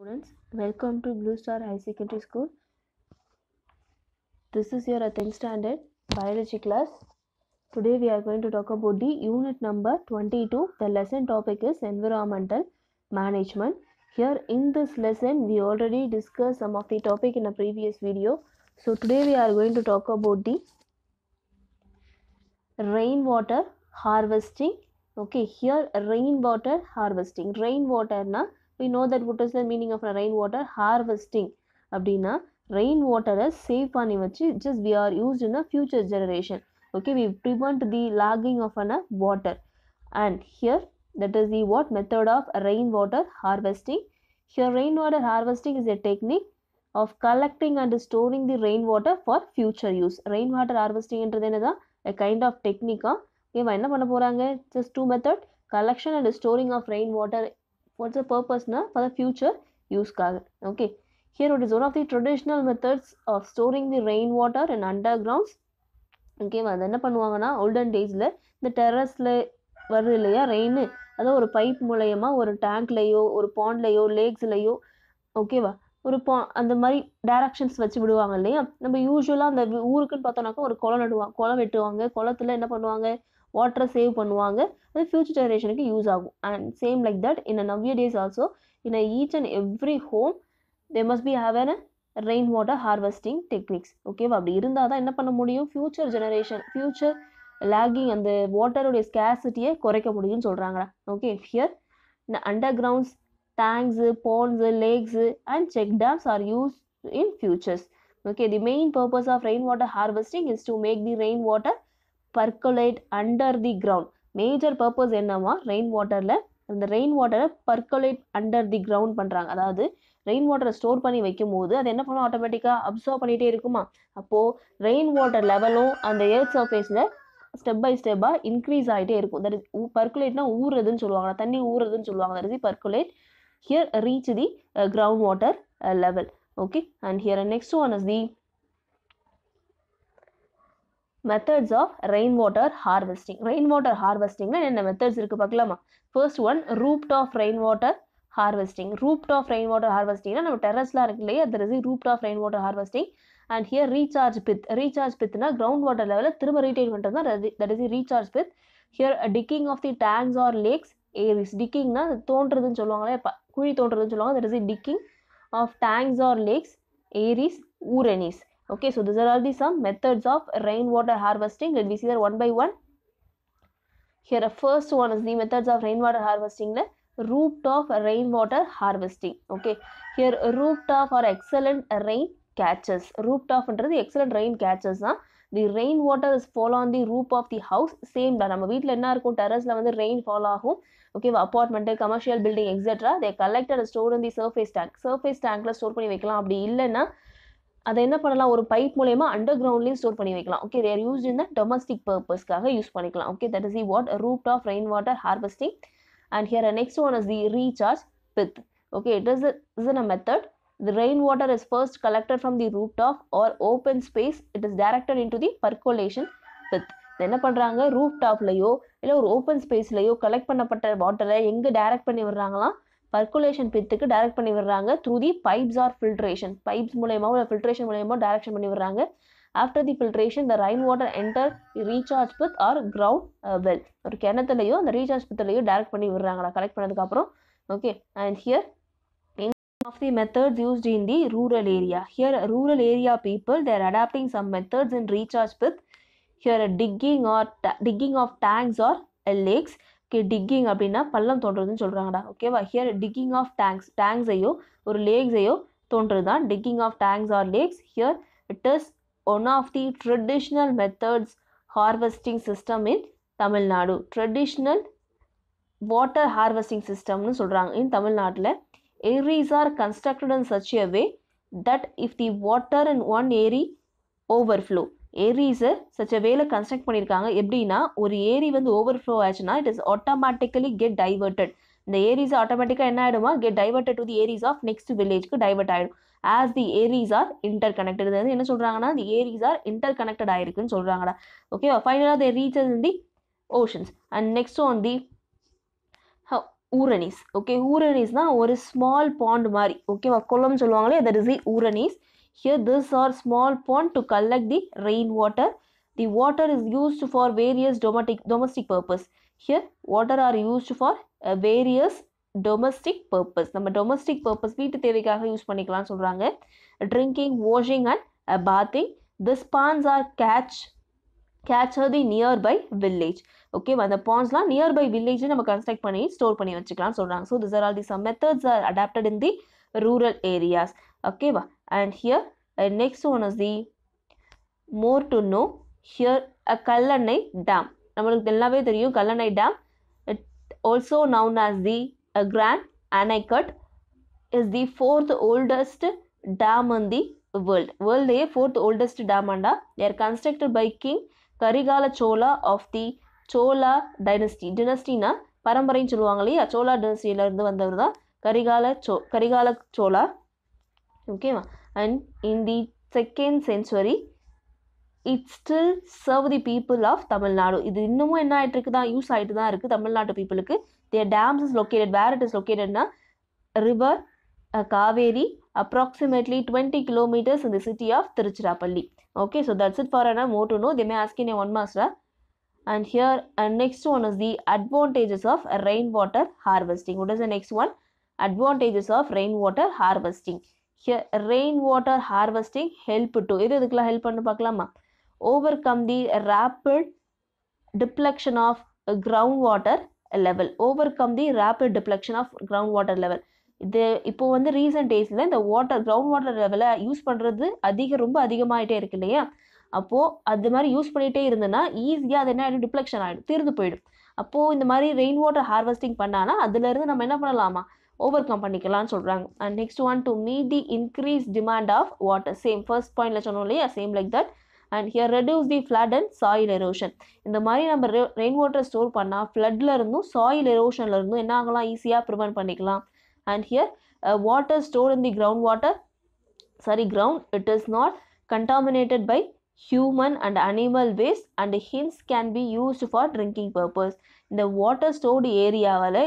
Students, welcome to Blue Star High Secondary School. This is your 10th standard biology class. Today we are going to talk about the unit number 22. The lesson topic is environmental management. Here in this lesson we already discussed some of the topic in a previous video. So today we are going to talk about the rainwater harvesting. Okay, here rainwater harvesting. Rainwater na we know that what is the meaning of rain water harvesting அப்படின்னா rain வாட்டரை save பண்ணி வச்சு just we are used in a future generation okay we prevent the logging of an a water and here that is the what method of rain water harvesting here rain water harvesting is a technique of collecting and storing the rain water for future use rain water ஹார்வெஸ்டிங்கிறது என்னதான் எ kind of டெக்னிக்காக இவன் என்ன பண்ண போகிறாங்க just to method collection and storing of rain water What's பர்பஸ்னால் for the future யூஸ்க்காக okay here it is one of the traditional methods of storing the rain water and under grounds ஓகேவா அது என்ன பண்ணுவாங்கன்னா ஓல்டன் டேஸில் இந்த டெரஸில் வருது இல்லையா ரெயின் அதாவது ஒரு பைப் மூலயமா ஒரு டேங்க்லேயோ ஒரு பாண்ட்லேயோ லேக்ஸ்லேயோ ஓகேவா ஒரு பா அந்த மாதிரி டைரக்ஷன்ஸ் வச்சு விடுவாங்க இல்லையா நம்ம யூஸ்வலாக அந்த ஊருக்குன்னு பார்த்தோம்னாக்கா ஒரு குளம் நடுவாங்க குளம் வெட்டுவாங்க குளத்தில் என்ன பண்ணுவாங்க வாட்டரை சேவ் பண்ணுவாங்க அது ஃப்யூச்சர் ஜெனரேஷனுக்கு யூஸ் ஆகும் and same like that in a nowadays also in a each and every home they must be have an rain water harvesting techniques ஓகேவா அப்படி இருந்தால் தான் என்ன பண்ண முடியும் ஃப்யூச்சர் ஜெனரேஷன் ஃப்யூச்சர் லேகிங் அந்த வாட்டருடைய ஸ்கேசிட்டியை குறைக்க முடியும்னு சொல்கிறாங்களா ஓகே ஹியர் இந்த under grounds tanks ponds lakes and check dams are use in okay the main purpose of rain water harvesting is is make the rain water percolate under the ground major purpose என்னவா rain வாட்டரில் அந்த rain வாட்டரை பர்கொலேட் under the ground பண்ணுறாங்க அதாவது rain வாட்டரை store பண்ணி வைக்கும் போது அது என்ன பண்ணும் ஆட்டோமேட்டிக்காக அப்சர்வ் பண்ணிகிட்டே இருக்குமா அப்போது ரெயின் வாட்டர் லெவலும் அந்த ஏர்த் சர்ஃபேஸில் ஸ்டெப் பை ஸ்டெப்பாக இன்க்ரீஸ் ஆகிட்டே இருக்கும் தட் இஸ் பர்குலேட்னா ஊறுறதுன்னு சொல்லுவாங்க தண்ணி ஊறுறதுன்னு சொல்லுவாங்க that is percolate here reach the ground water level okay and here next one is the methods of rain water harvesting rain water ஹார்வெஸ்டிங்கில் என்ன மெத்தட்ஸ் இருக்குது பார்க்கலாமா first one rooftop rain water harvesting rooftop rain water ஹார்வெஸ்டிங்னா நம்ம டெரஸ்லாம் இருக்கு இல்லையா there is rooftop rain water harvesting and here recharge pit recharge பித்னா கிரவுண்ட் வாட்டர் லெவலில் திரும்ப ரீட்டைன் பண்ணுறது தான் that is recharge pit here digging of the tanks or lakes ஏரிஸ் டிக்கிங்னா தோன்றதுன்னு தோன்றுறதுன்னு சொல்லுவாங்களே குழி தோன்றதுன்னு சொல்லுவாங்க that is digging of tanks or lakes ஏரிஸ் ஊரனிஸ் Okay, so these are all the some methods of rainwater harvesting. Let me see that one by one. Here, the first one is the methods of rainwater harvesting. root Rooftop rainwater harvesting. Okay, here root of are excellent rain catches. root of under the excellent rain catches the rain water தான் the rain water is fall on the roof of the house same தான் நம்ம வீட்டில் என்ன இருக்கும் டெரஸில் வந்து rain fall ஆகும் ஓகேவா apartment commercial collected and stored in the surface tank surface tank la store panni vekkalam வைக்கலாம் illa na அதை என்ன பண்ணலாம் ஒரு பைப் மூலயமா அண்டர் கிரவுண்ட்லையும் ஸ்டோர் பண்ணி வைக்கலாம் okay they're use in the domestic பர்பஸ்க்காக யூஸ் பண்ணிக்கலாம் okay that is the what rooftop rain water harvesting and here next one is the recharge pit okay it is is in a method the rain is first collected from the from the or open space it is directed in to the percolation pit என்ன பண்ணுறாங்க ரூப் டாப்லையோ இல்லை ஒரு open ஸ்பேஸ்லையோ collect பண்ணப்பட்ட வாட்டரை எங்கே direct பண்ணி விடுறாங்களாம் percolation பித்துக்கு direct பண்ணி விடுறாங்க through the pipes or filtration pipes மூலயமாவும் இல்லை ஃபில்ட்ரேஷன் மூலயமா டைரக்ஷன் பண்ணி விடுறாங்க after the filtration the rain water enter recharge pit or ground well ஒரு கிணத்துலையோ அந்த ரீசார்ஜ் பித்துலையோ டைரக்ட் பண்ணி விடுறாங்களா கலெக்ட் பண்ணதுக்கப்புறம் okay and here of the methods used in the rural area here rural area people they're adapting some methods in recharge pit here digging or digging of tanks or lakes okay ticking அப்படின்னா பள்ளம் தோன்றதுன்னு சொல்கிறாங்கடா ஓகேவா here digging of tanks டேங்க்ஸையோ ஒரு லேக்ஸையோ தோன்றது தான் ticking of tanks or lakhs here it is one of the traditional methods harvesting system in Tamil Nadu traditional water harvesting சிஸ்டம்னு சொல்கிறாங்க இன் தமிழ்நாட்டில் Aries R constructed in such a way that if the water in one ஏரி over flow ஏரிஸை சச்ச வேலை construct பண்ணியிருக்காங்க எப்படின்னா ஒரு ஏரி வந்து ஓவர் ஃப்ளோ ஆச்சுன்னா it is automatically get diverted இந்த ஏரிஸ் ஆட்டோமேட்டிக்காக என்ன ஆகிடுமா கெட் டைவர்டட் டு தி ஏரிஸ் ஆஃப் நெக்ஸ்ட் வில்லேஜ்க்கு டைவர்ட் ஆகிடும் ஆஸ் தி ஏரிஸ் ஆர் இன்டர் கனெக்டட் வந்து என்ன சொல்கிறாங்கன்னா தி ஏரிஸ் ஆர் இன்டர் கனெக்டட் ஆயிருக்குன்னு சொல்கிறாங்கடா ஓகே ஃபைனலாக they reach in the oceans and next one the ஊரனீஸ் ஓகே ஊரனீஸ்னால் ஒரு ஸ்மால் பாண்ட் மாதிரி ஓகேவா குளம்னு சொல்லுவாங்களே தட் இஸ் தி ஊரனீஸ் Here these are small pond to collect the rainwater. The water is used for various domestic, domestic purpose. Here water are used for uh, various domestic purpose நம்ம domestic purpose வீட்டு தேவைக்காக use பண்ணிக்கலாம்னு சொல்கிறாங்க drinking washing and bathing this ponds are catch catch are the nearby village ஓகேவா அந்த பான்ஸ்லாம் by village நம்ம construct பண்ணி ஸ்டோர் பண்ணி வச்சுக்கலாம்னு சொல்கிறாங்க so this are all the some methods are adapted in the rural areas ஓகேவா and here and uh, next one is the more to know here a Kallanai dam நம்மளுக்கு எல்லாமே தெரியும் Kallanai dam it also known as the a uh, grand is the fourth fourth oldest dam தி the world வேர்ல்டையே fourth oldest டேமாண்டா there constructed by king Karikala Chola of the Chola dynasty டினஸ்டினா பரம்பரைன்னு சொல்லுவாங்க இல்லையா சோலா டினஸ்டியிலேருந்து வந்தவர் தான் கரிகால சோ கரிகால சோலா ஓகேவா and in the second century it still serve the people of Tamil Nadu இது இன்னமும் என்ன ஆகிட்டு இருக்குது தான் யூஸ் ஆகிட்டு தான் இருக்குது தமிழ்நாட்டு பீப்புளுக்கு there dams is located where it is லொக்கேட்டட்னா river Kaveri approximately twenty kilometres இந்த city of Tiruchirappalli okay so that's it for any more to know they may asking a one master and here and next one is the advantages of rain water harvesting what is the next one advantages of rain water harvesting rain water harvesting help to இது இதுக்கெலாம் help பண்ணி பார்க்கலாமா overcome the rapid depletion of ground water level overcome the rapid depletion of ground water level இது இப்போ வந்து recent டேஸில் இந்த water ground water லெவலை யூஸ் பண்ணுறது அதிக ரொம்ப அதிகமாகிட்டே இருக்கு இல்லையா அப்போது அது மாதிரி யூஸ் பண்ணிகிட்டே இருந்ததுன்னா ஈஸியாக அது என்ன ஆகிடும் டிப்ளெக்ஷன் ஆகிடும் தீர்ந்து போயிடும் அப்போது இந்த மாதிரி ரெயின் வாட்டர் ஹார்வெஸ்டிங் பண்ணான்னா அதுலேருந்து நம்ம என்ன பண்ணலாமா ஓவர் கம் பண்ணிக்கலாம்னு சொல்கிறாங்க and next one to meet the increase demand of water same first பாயிண்டில் சொன்னோம் இல்லையா same like that and here reduce the flood and soil erosion இந்த மாதிரி நம்ம ரெ ரெயின் வாட்டர் ஸ்டோர் பண்ணால் ஃப்ளட்டில் இருந்தும் சாயில் எரோஷனில் இருந்தும் என்ன ஆகலாம் ஈஸியாக ப்ரிவென்ட் பண்ணிக்கலாம் and here water store in the ground water sorry ground it is not contaminated by human and animal waste and hence can be used for drinking purpose இந்த water stored ஏரியாவில்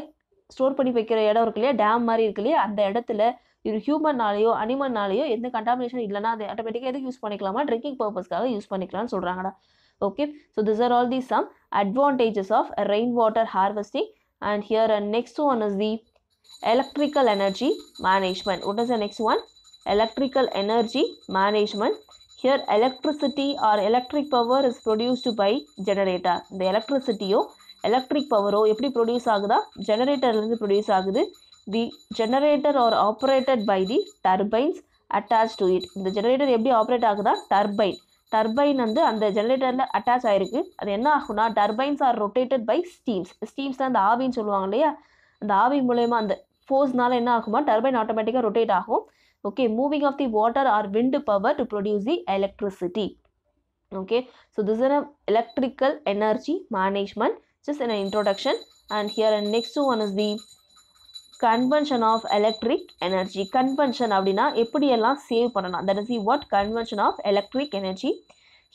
ஸ்டோர் பண்ணி வைக்கிற இடம் இருக்கு இல்லையா டேம் மாதிரி இருக்கு இல்லையா அந்த இடத்துல இது ஹியூமன்னாலேயோ அனிமல்னாலேயோ எந்த கண்டாமினேஷன் இல்லைனா அது ஆட்டோமேட்டிக்காக எதுக்கு யூஸ் பண்ணிக்கலாமா ட்ரிங்கிங் பர்பஸ்க்காக யூஸ் பண்ணிக்கலாம்னு சொல்கிறாங்கடா okay so this are all the some advantages of rain water harvesting and here and next one is the electrical energy management what is the next one electrical energy management here electricity or electric power is produced by generator இந்த எலக்ட்ரிசிட்டியோ electric பவரோ எப்படி produce ஆகுதா ஜெனரேட்டர்லேருந்து produce ஆகுது the generator are operated by the turbines attach to it இந்த generator எப்படி operate ஆகுதா turbine turbine வந்து அந்த ஜெனரேட்டரில் அட்டாச் ஆயிருக்கு அது என்ன ஆகும்னா turbines are rotated by steams steams தான் அந்த ஆவின்னு சொல்லுவாங்க இல்லையா அந்த ஆவி மூலயமா அந்த ஃபோர்ஸ்னால என்ன ஆகுமா டர்பைன் ஆட்டோமேட்டிக்காக ரொட்டேட் ஆகும் okay moving of the water or wind power to produce the electricity okay so this in a electrical energy management just in an introduction and here and next one is the conservation of electric energy conservation அப்படின்னா எப்படியெல்லாம் save பண்ணலாம் that is the what conservation of electric energy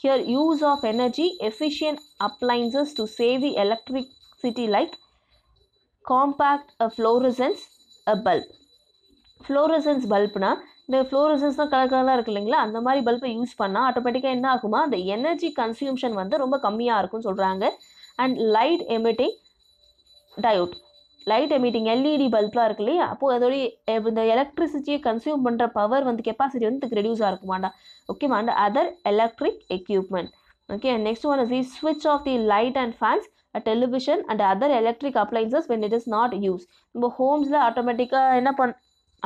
here use of energy efficient appliances to save the electricity like compact a fluorescence a bulb fluorescence பல்ப்னா இந்த fluorescence colour கலராக இருக்கு இல்லைங்களா அந்த மாதிரி பல்பை யூஸ் பண்ணால் ஆட்டோமேட்டிக்காக என்ன ஆகுமா அந்த எனர்ஜி கன்சியூம்ஷன் வந்து ரொம்ப கம்மியாக இருக்கும்னு சொல்கிறாங்க and light emitting diode light emitting LED பல்ப்லாம் இருக்கு இல்லையா அப்போது அதோடய இந்த எலக்ட்ரிசிட்டியை கன்சியூம் பண்ணுற பவர் வந்து கெப்பாசிட்டி வந்து இதுக்கு ரெடியூஸாக இருக்குமாண்டா okay and other electric equipment okay next one is uh ஸ்விட்ச் off the light and fans television and other electric appliances when it is not use நம்ம ஹோம்ஸில் ஆட்டோமேட்டிக்காக என்ன பண்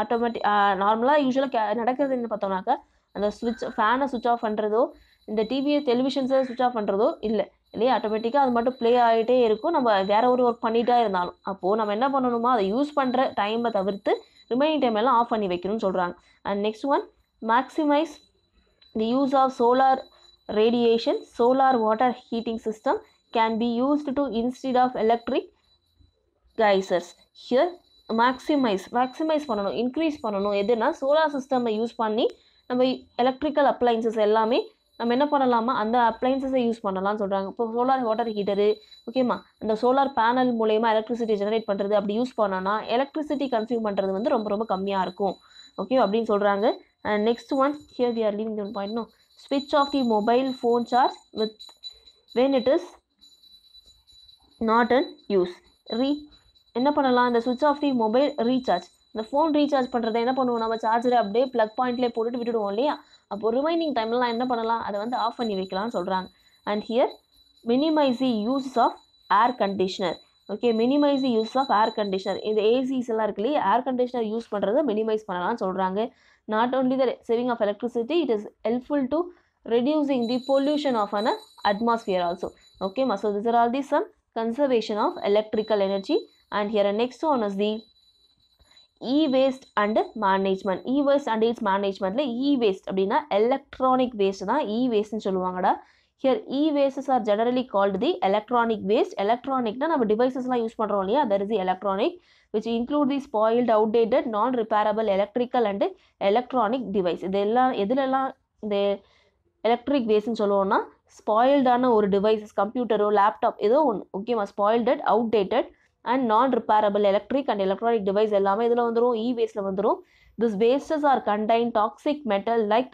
ஆட்டோமேட்டிக் நார்மலாக யூஸ்வலாக நடக்கிறது என்ன பார்த்தோம்னாக்கா அந்த சுவிட்ச் ஃபேனை சுவிட்ச் ஆஃப் பண்ணுறதோ இந்த டிவியை டெலிவிஷன்ஸை சுவிட்ச் ஆஃப் பண்ணுறதோ இல்லை இல்லையா ஆட்டோமேட்டிக்காக அது மட்டும் ப்ளே ஆகிட்டே இருக்கும் நம்ம வேறு ஒரு ஒர்க் பண்ணிகிட்டே இருந்தாலும் அப்போது நம்ம என்ன பண்ணணுமோ அதை யூஸ் பண்ணுற டைமை தவிர்த்து ரிமைனிங் டைம் எல்லாம் ஆஃப் பண்ணி வைக்கணும்னு சொல்கிறாங்க and next one maximise the use of solar radiation solar water heating system can be used to instead of electric geysers here maximise maximise பண்ணணும் இன்க்ரீஸ் பண்ணணும் எதுனா சோலார் சிஸ்டம் யூஸ் பண்ணி நம்ம electrical appliances எல்லாமே நம்ம என்ன பண்ணலாமா அந்த அப்ளைன்சஸை யூஸ் பண்ணலாம்னு சொல்கிறாங்க இப்போ சோலார் வாட்டர் ஹீட்டரு ஓகேமா அந்த சோலார் பேனல் மூலயமா எலக்ட்ரிசிட்டி ஜெனரேட் பண்ணுறது அப்படி யூஸ் பண்ணோம்னா எலக்ட்ரிசிட்டி கன்சியூம் பண்ணுறது வந்து ரொம்ப ரொம்ப கம்மியாக இருக்கும் ஓகே அப்படின்னு சொல்கிறாங்க and next one here we are leaving one point no ஸ்விட்ச் off the mobile phone charge with when it is not in use ரீ என்ன பண்ணலாம் இந்த சுவிட்ச் ஆஃப் தி மொபைல் ரீசார்ஜ் இந்த ஃபோன் ரீசார்ஜ் பண்ணுறதை என்ன பண்ணுவோம் நம்ம சார்ஜரை அப்படியே ப்ளக் பாயிண்ட்லேயே போட்டுட்டு விட்டுடுவோம் இல்லையா அப்போ ரிமைனிங் டைம்லாம் என்ன பண்ணலாம் அதை வந்து ஆஃப் பண்ணி வைக்கலாம்னு சொல்கிறாங்க and here minimise use of air conditioner okay minimise use of air conditioner இந்த ஏசிஸ் எல்லாம் இருக்கு இல்லையா ஏர் கண்டிஷனர் யூஸ் பண்ணுறதை மினிமைஸ் பண்ணலாம்னு சொல்கிறாங்க not only the saving of electricity it is helpful to reducing the pollution of an atmosphere also okay so this are all the some conservation of electrical energy and here next one is the E waste and management E waste and it's மேனேஜ்மெண்ட்டில் E waste அப்படின்னா electronic waste தான் E வேஸ்ட்னு சொல்லுவாங்கடா here E wastes are generally called the electronic waste எலக்ட்ரானிக்னால் நம்ம டிவைசஸ்லாம் use பண்ணுறோம் இல்லையா there is electronic which include the spoiled outdated non repairable electrical and electronic device இது எல்லாம் எதுலெல்லாம் இந்த எலக்ட்ரிக் வேஸ்ட்னு சொல்லுவோம்னா ஸ்பாயில்டான ஒரு டிவைஸஸ் கம்ப்யூட்டரோ லேப்டாப் ஏதோ ஒன்று ஓகேவா spoiled outdated and non repairable electric and electronic device எல்லாமே இதில் வந்துடும் இ வேஸ்ட்டில் வந்துடும் this wastes are contain toxic metal like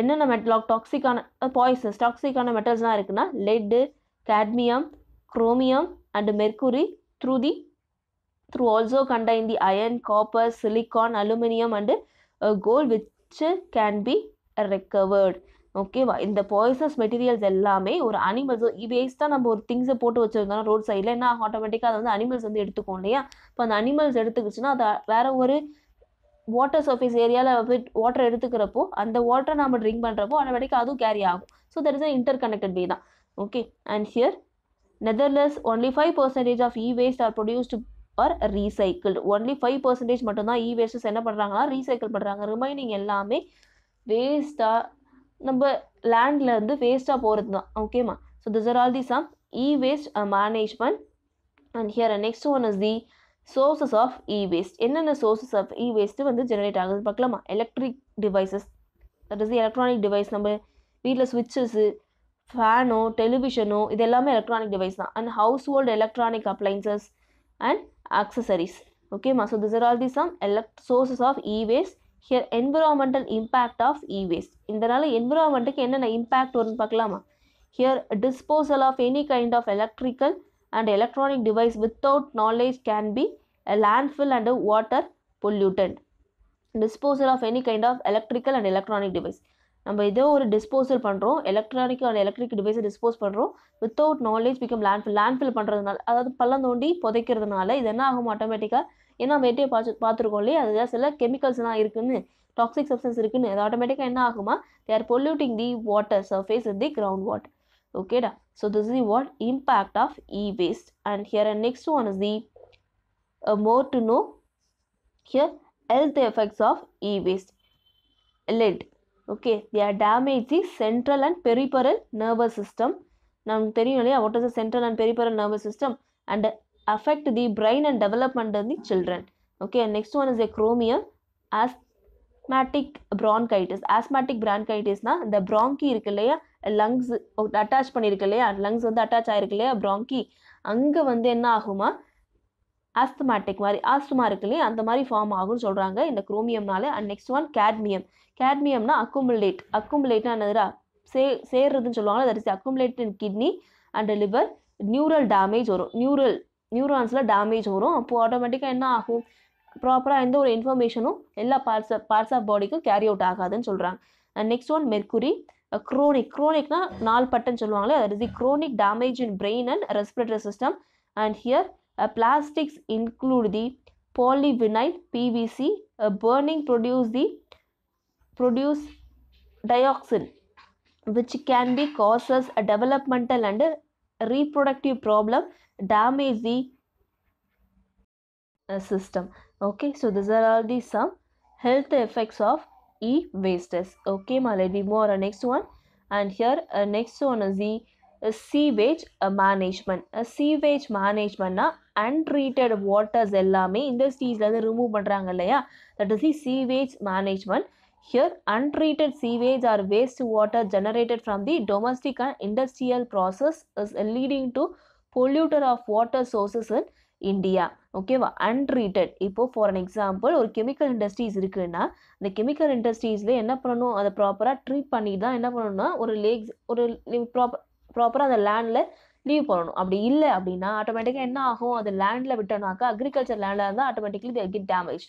என்னென்ன மெட்டலாக் டாக்ஸிக்கான பாய்சன்ஸ் டாக்ஸிக்கான மெட்டல்ஸ்லாம் இருக்குன்னா lead cadmium chromium and mercury through the through also contain the iron copper silicon aluminium and gold gold can be recovered ஓகேவா இந்த பாய்சஸ் மெட்டீரியல்ஸ் எல்லாமே ஒரு அனிமல்ஸ் வேஸ்ட்டாக நம்ம ஒரு திங்ஸை போட்டு வச்சுருந்தோம்னா ரோட் சைடில் என்ன ஆட்டோமேட்டிக்காக அதை வந்து அனிமல்ஸ் வந்து எடுத்துக்கோம் இல்லையா இப்போ அந்த அனிமல்ஸ் எடுத்துக்கிச்சுன்னா அதை வேற ஒரு வாட்டர் சர்ஃபேஸ் ஏரியாவில் போய் வாட்டர் எடுத்துக்கிறப்போ அந்த வாட்டரை நம்ம ட்ரிங்க் பண்ணுறப்போ ஆட்டோமேட்டிக்காக அதுவும் கேரி ஆகும் so that is a interconnected way தான் okay and here nevertheless only five percentage of E waste are produced or recycle only five percentage மட்டும்தான் இ வேஸ்ட்டு என்ன பண்ணுறாங்கன்னா ரீசைக்கிள் பண்ணுறாங்க ரிமைனிங் எல்லாமே வேஸ்ட்டாக நம்ம லேண்டில் uh, வந்து வேஸ்ட்டாக போகிறது தான் ஓகேம்மா so this are all the some E waste management and here next one is the sources of E waste என்னென்ன சோர்சஸ் ஆஃப் இ வேஸ்ட்டு வந்து ஜெனரேட் ஆகுது பார்க்கலாமா electric devices that is electronic device நம்ம வீட்டில் சுவிட்சஸ்ஸு ஃபேனோ டெலிவிஷனோ இது எல்லாமே எலக்ட்ரானிக் டிவைஸ் தான் and household electronic appliances and accessories ஓகேம்மா so this are all the some elect sources of E waste here environmental impact of E waste இதனால் என்விரான்மெண்ட்டுக்கு என்னென்ன இம்பேக்ட் வரும்னு பார்க்கலாமா here disposal of any kind of electrical and electronic device without knowledge can be landfill and water pollutant disposal of any kind of electrical and electronic device நம்ம ஏதோ ஒரு disposal பண்ணுறோம் electronic and electric டிவைஸை dispose பண்ணுறோம் without knowledge become landfill landfill பண்ணுறதுனால அதாவது பள்ளம் தோண்டி புதைக்கிறதுனால இது என்ன ஆகும் ஆட்டோமேட்டிக்காக ஏன்னா நம்ம எட்டியை பார்த்து பார்த்துருக்கோம் இல்லையா அதில் சில கெமிக்கல்ஸ்லாம் இருக்குதுன்னு டாக்ஸிக் சப்ஸன்ஸ் இருக்குதுன்னு அது ஆட்டோமேட்டிக்காக என்ன ஆகுமா they're polluting the water surface the ground water ஓகேடா so this the what impact of E waste and here and next one is the more to know here health effects of E waste lead okay the are damage the central and peripheral nervous system நமக்கு தெரியும் இல்லையா what is central and peripheral nervous system and affect the brain and development in the okay next one is a chromium asthmatic bronchitis asthmatic bronchitis na இந்த bronchi இருக்கு இல்லையா lungs attach பண்ணியிருக்கு இல்லையா lungs வந்து attach ஆகிருக்கு இல்லையா ப்ராங்கி அங்கே வந்து என்ன ஆகுமா ஆஸ்துமேட்டிக் மாதிரி ஆஸ்துமா இருக்கு இல்லையா அந்த மாதிரி ஃபார்ம் ஆகும்னு சொல்கிறாங்க இந்த குரோமியம்னால அண்ட் நெக்ஸ்ட் ஒன் கேட்மியம் கேட்மியம்னா அக்குமுலேட் அக்குமுலேட்னா என்னதுரா சே சேர்றதுன்னு சொல்லுவாங்க that is accumulate in kidney and liver neural damage வரும் நியூரல் நியூரான்ஸில் டேமேஜ் வரும் அப்போது ஆட்டோமேட்டிக்காக என்ன ஆகும் ப்ராப்பராக எந்த ஒரு இன்ஃபர்மேஷனும் எல்லா பார்ட்ஸ் பார்ட்ஸ் ஆஃப் பாடிக்கும் கேரி அவுட் ஆகாதுன்னு சொல்கிறாங்க and next one mercury chronic குரோனிக்னா நாலு பட்டன் சொல்லுவாங்களே அது the chronic damage in brain and respiratory system and here plastics include the polyvinyl PVC burning produce the produce dioxin which can be causes a developmental and reproductive problem damage the uh, system okay so these are all the some health effects of e-wastes okay my let me move on next one and here uh, next one is the uh, sewage uh, management uh, sewage managementனா untreated waters எல்லாமே இண்டஸ்ட்ரீஸ்லேருந்து remove remove. இல்லையா that That is the sewage management. Here, untreated sewage or wastewater generated from the domestic and industrial process is leading to polluter of water sources in India ஓகேவா untreated இப்போது for an example ஒரு chemical industries இருக்குன்னா அந்த chemical இண்டஸ்ட்ரீஸில் என்ன பண்ணணும் அதை ப்ராப்பராக treat பண்ணி தான் என்ன பண்ணணும்னா ஒரு லேக்ஸ் ஒரு ப்ராப்பர் ப்ராப்பராக அந்த லேண்டில் லீவ் பண்ணணும் அப்படி இல்லை அப்படின்னா ஆட்டோமேட்டிக்காக என்ன ஆகும் அது லேண்டில் விட்டோம்னாக்கா அக்ரிகல்ச்சர் லேண்டில் இருந்தால் automatically they get damage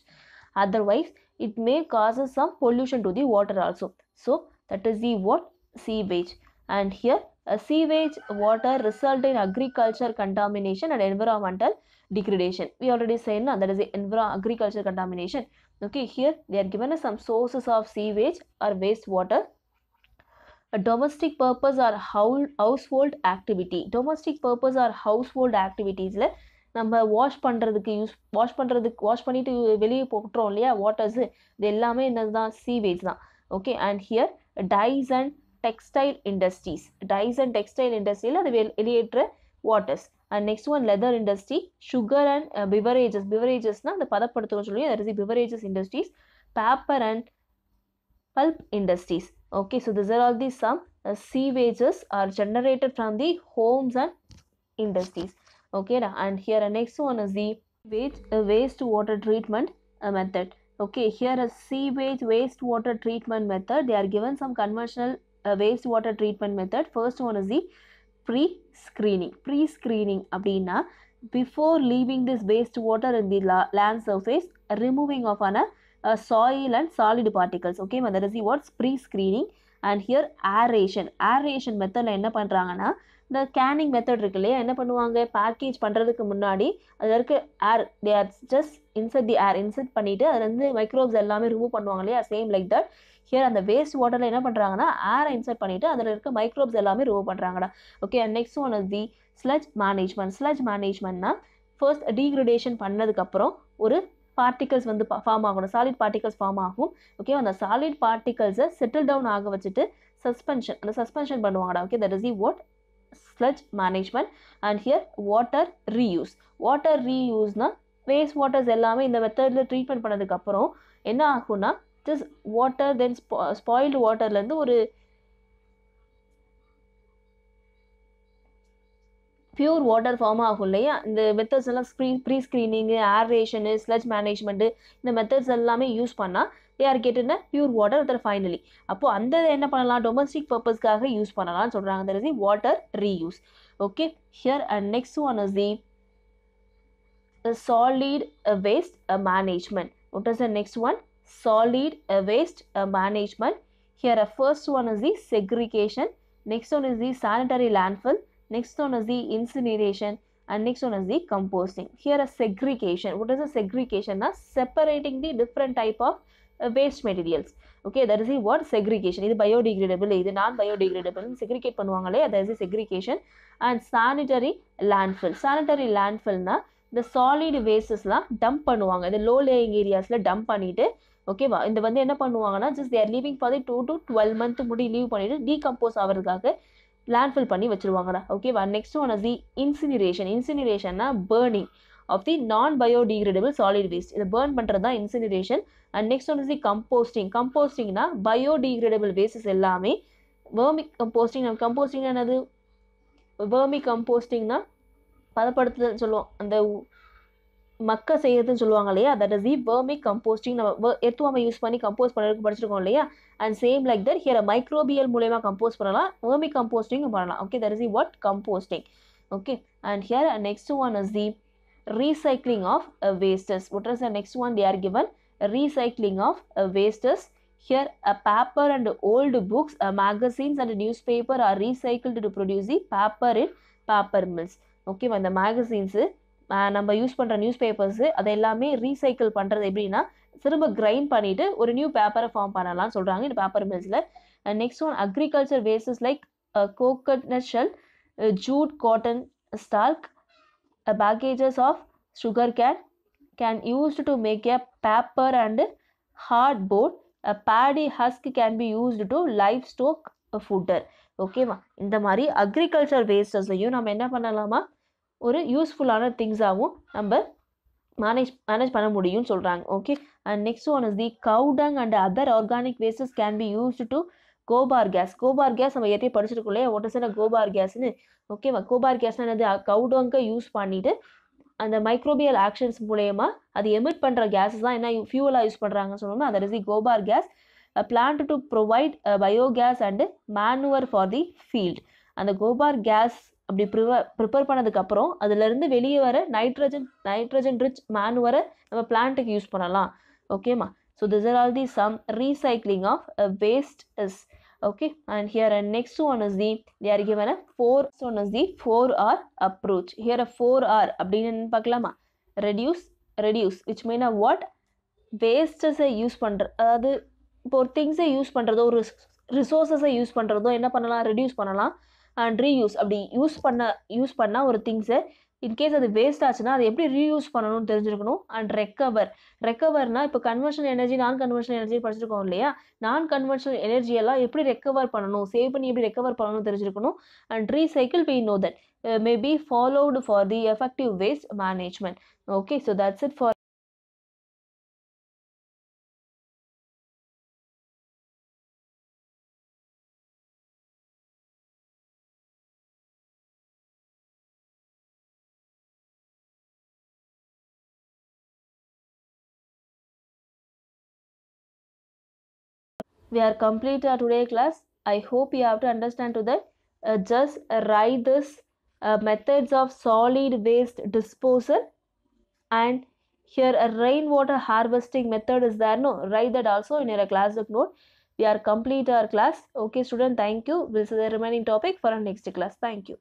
otherwise it may causes some pollution to the water also so that is the what sewage and here sewage water result in agriculture contamination and environmental degradation we already சேன்னா that is enviro agriculture contamination okay here they are given some sources of sewage or waste water domestic purpose or whole household activity domestic purpose or household ஆக்டிவிட்டீஸில் நம்ம wash பண்ணுறதுக்கு use wash பண்ணுறதுக்கு wash பண்ணிவிட்டு வெளியே போட்டுறோம் இல்லையா waters இது எல்லாமே என்னது தான் சீவேஜ் தான் okay and here dyes and textile industries dyes and textile industry அது waters. Waters next one, leather industry, sugar and uh, beverages, beverages, பிவரேஜஸ்னால் அந்த பதப்படுத்துக சொல்லி that is the beverages industries, paper and pulp industries. Okay, so these are all the some uh, are generated from the homes and industries. Okay, and here the uh, next one is the waste, uh, treatment uh, method. Okay, here is uh, sewage water treatment method. They are given some conventional waste water treatment method first one is the pre screening pre screening அப்படின்னா before leaving this waste water in the லா land surface removing of ஆன soil and solid particles okay that is the what's pre screening and here aeration aeration மெத்தடில் என்ன பண்ணுறாங்கன்னா இந்த Canning method இருக்கு இல்லையா என்ன பண்ணுவாங்க பேக்கேஜ் பண்ணுறதுக்கு முன்னாடி அதில் இருக்க air they are just insert the air insert பண்ணிவிட்டு அதுலேருந்து மைக்ரோப்ஸ் எல்லாமே ரிமூவ் பண்ணுவாங்க இல்லையா சேம் லைக் தட் ஹியர் அந்த வேஸ்ட் வாட்டரில் என்ன பண்ணுறாங்கன்னா ஏரை இன்சர்ட் பண்ணிவிட்டு அதில் இருக்க மைக்ரோப்ஸ் எல்லாமே ரிமூவ் பண்ணுறாங்கடா okay and next one is the sludge management sludge மேனேஜ்மெண்ட்னா ஃபர்ஸ்ட் டீக்ரடேஷன் பண்ணதுக்கப்புறம் ஒரு பார்ட்டிகல்ஸ் வந்து ஃபார்ம் ஆகணும் சாலிட் பார்ட்டிகல்ஸ் ஃபார்ம் ஆகும் ஓகே அந்த சாலிட் பார்ட்டிகல்ஸை செட்டில் டவுன் ஆக வச்சுட்டு சஸ்பென்ஷன் அந்த சஸ்பென்ஷன் பண்ணுவாங்கடா okay that is uh what sludge management and here water reuse water ரீயூஸ்னால் வேஸ்ட் வாட்டர்ஸ் எல்லாமே இந்த மெத்தடில் ட்ரீட்மெண்ட் பண்ணதுக்கப்புறம் என்ன ஆகும்னா திஸ் வாட்டர் தென் ஸ்பா ஸ்பாயில்டு வாட்டர்லேருந்து ஒரு பியூர் வாட்டர் ஃபார்ம் ஆகும் இல்லையா இந்த மெத்தட்ஸ் எல்லாம் screen pre screening aeration sludge management இந்த மெத்தட்ஸ் எல்லாமே யூஸ் பண்ணால் யார் கேட்டுன்னா பியூர் வாட்டர் அத்தர் ஃபைனலி அப்போது அந்த என்ன பண்ணலாம் டொமஸ்டிக் பர்பஸ்க்காக யூஸ் பண்ணலாம்னு சொல்கிறாங்க தெரிஞ்சு is water reuse okay here and next one is the solid waste management what is the next one solid, a waste, a management. Here, a first one is the segregation. Next one is the sanitary landfill. Next one is the incineration. And next one is the composting. Here, a segregation. What is a segregation? Now, separating the different type of waste materials. Okay, that is the word segregation. It is biodegradable, it is இது biodegradable Segregate நான் that is the segregation. And sanitary landfill. Sanitary landfill na the solid wastes la dump dump The low low areas la dump panite. ஓகேவா இந்த வந்து என்ன பண்ணுவாங்கன்னா just they're leaving for the two to twelve month முடி leave பண்ணிட்டு decompose ஆகிறதுக்காக landfill பண்ணி வச்சிருவாங்கடா ஓகேவா next one is the incineration இன்சினிரேஷன்னா burning of the non biodegradable solid waste இதை பேர்ன் பண்ணுறது தான் incineration and next one is the composting கம்போஸ்டிங்னா பயோடிகிரேடபிள் வேஸ்டஸ் எல்லாமே வேர்மி கம்போஸ்டிங் நம்ம கம்போஸ்டிங் என்னது வேர்மி கம்போஸ்டிங்னா பதப்படுத்துதல் சொல்லுவோம் அந்த மக்க செய்யறதுன்னு சொல்லுவாங்க இல்லையா that is the vermicomposting நம்ம எத்துவாமை யூஸ் பண்ணி கம்போஸ் பண்ணுறதுக்கு படிச்சிருக்கோம் இல்லையா and same like that here microbial மூலயமா கம்போஸ் பண்ணலாம் வர்மிக் கம்போஸ்டிங் பண்ணலாம் okay that is the what composting okay and here next one is the recycling of wastes what is the next one they are given recycling of wastes here a paper and old books magazines and newspaper R recycle to produce the paper in paper mills ஓகேவா இந்த magazines நம்ம use பண்ணுற news papers அதை எல்லாமே recycle பண்ணுறது எப்படின்னா திரும்ப grind பண்ணிவிட்டு ஒரு நியூ பேப்பரை ஃபார்ம் பண்ணலாம்னு சொல்கிறாங்க இந்த பேப்பர் மில்ஸில் next one agriculture wastes like coconut shell jute cotton stalk packages of sugar cane can used to make a paper and hardboard paddy husk can be used to livestock fodder ஓகேவா இந்த மாதிரி agriculture வேஸ்டஸ்லையும் நம்ம என்ன பண்ணலாமா ஒரு யூஸ்ஃபுல்லான திங்ஸாகவும் நம்ம manage manage பண்ண முடியும்னு சொல்கிறாங்க okay and next one is the cow dung and other organic wastes can be used to gobar gas gobar gas நம்ம ஏற்றி படிச்சிருக்கோம் இல்லையா வாட் இஸ் கோபார் கேஸ்னு ஓகேவா கோபார் கேஸ்னா என்னது கவுடங்கை யூஸ் பண்ணிவிட்டு அந்த மைக்ரோபியல் ஆக்ஷன்ஸ் மூலயமா அது எமிட் பண்ணுற கேஸஸ் தான் என்ன ஃபியூவலாக யூஸ் பண்ணுறாங்கன்னு சொல்லணும்னா that is the gobar gas plant to provide biogas and manure for the field அந்த கோபார் கேஸ் அப்படி ப்ரிவர் ப்ரிப்பேர் பண்ணதுக்கப்புறம் அதுலேருந்து வெளியே வர நைட்ரஜன் நைட்ரஜன் ரிச் மேன் வர நம்ம பிளான்ட்டுக்கு யூஸ் பண்ணலாம் ஓகேம்மா so this are all the some recycling of waste is and here here and uh, next is the the they are four one is the four R approach here uh four R அப்படின்னு பார்க்கலாமா reduce reduce which mean uh what வேஸ்டஸை use பண்ணுற அதாவது இப்போ ஒரு திங்ஸை use பண்ணுறதோ ஒரு ரிசோர்ஸஸை யூஸ் பண்ணுறதோ என்ன பண்ணலாம் ரெடியூஸ் பண்ணலாம் அண்ட் ரீயூஸ் அப்படி யூஸ் பண்ண யூஸ் பண்ணால் ஒரு திங்ஸை இன்கேஸ் அது வேஸ்ட் ஆச்சுன்னா அதை எப்படி ரீயூஸ் பண்ணணும்னு தெரிஞ்சிருக்கணும் அண்ட் ரெக்கவர் ரெக்கவர்னா இப்போ கன்வர்ஷன் எனர்ஜி நான் கன்வர்ஷன் எனர்ஜி படிச்சிருக்கோம் இல்லையா நான் கன்வர்ஷன் எனர்ஜியெல்லாம் எப்படி ரெக்கவர் பண்ணணும் சேவ் பண்ணி எப்படி ரெக்கவர் பண்ணணும்னு தெரிஞ்சிருக்கணும் and recycle be no that may be followed for the effective waste management okay so that's it for we are complete our uh, today class i hope you have to understand today uh, just write this uh, methods of solid waste disposal and here a rainwater harvesting method is there no write that also in your classwork note we are complete our class okay student thank you we'll see the remaining topic for our next class thank you